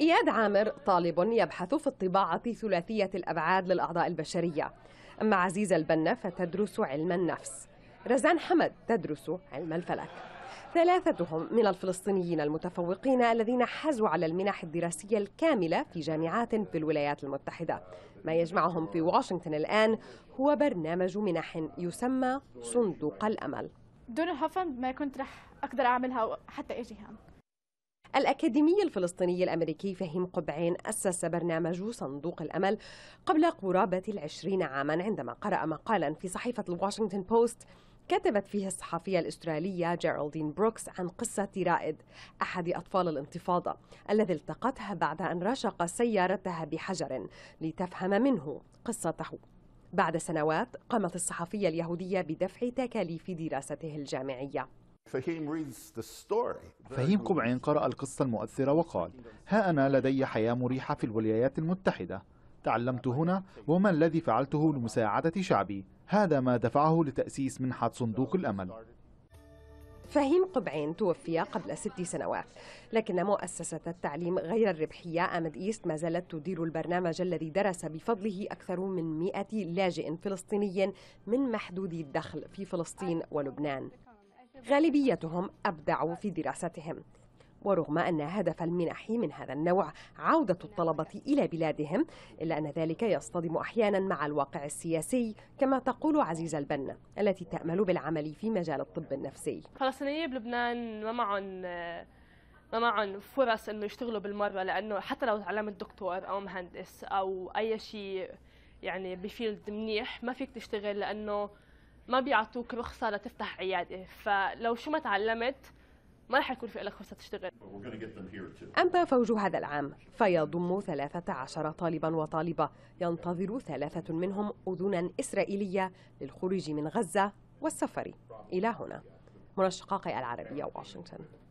إياد عامر طالب يبحث في الطباعة ثلاثية الأبعاد للأعضاء البشرية أما عزيزة البنا فتدرس علم النفس رزان حمد تدرس علم الفلك ثلاثتهم من الفلسطينيين المتفوقين الذين حازوا على المنح الدراسية الكاملة في جامعات في الولايات المتحدة ما يجمعهم في واشنطن الآن هو برنامج منح يسمى صندوق الأمل دون الهفن ما كنت رح أقدر أعملها حتى أجيها الأكاديمي الفلسطيني الأمريكي فهيم قبعين أسس برنامج صندوق الأمل قبل قرابة العشرين عاما عندما قرأ مقالا في صحيفة الواشنطن بوست كتبت فيه الصحفية الأسترالية جيرالدين بروكس عن قصة رائد أحد أطفال الانتفاضة الذي التقتها بعد أن رشق سيارتها بحجر لتفهم منه قصته بعد سنوات قامت الصحفية اليهودية بدفع تكاليف دراسته الجامعية فهيم قبعين قرأ القصة المؤثرة وقال ها أنا لدي حياة مريحة في الولايات المتحدة تعلمت هنا وما الذي فعلته لمساعدة شعبي هذا ما دفعه لتأسيس منحة صندوق الأمل فهيم قبعين توفي قبل ست سنوات لكن مؤسسة التعليم غير الربحية أمد إيست ما زالت تدير البرنامج الذي درس بفضله أكثر من 100 لاجئ فلسطيني من محدودي الدخل في فلسطين ولبنان غالبيتهم أبدعوا في دراستهم ورغم أن هدف المنح من هذا النوع عودة الطلبة إلى بلادهم إلا أن ذلك يصطدم أحيانا مع الواقع السياسي كما تقول عزيزة البنا التي تأمل بالعمل في مجال الطب النفسي فلسطينيين إيه بلبنان ما معهم ما معهم فرص انه يشتغلوا بالمره لانه حتى لو تعلمت دكتور او مهندس او اي شيء يعني بفيلد منيح ما فيك تشتغل لانه ما بيعطوك رخصه لتفتح عياده فلو شو ما تعلمت ما رح يكون في لك فرصه تشتغل أما فوج هذا العام فيضم 13 طالبا وطالبة ينتظر ثلاثة منهم أذنا إسرائيلية للخروج من غزة والسفر إلى هنا منشقاقي العربية واشنطن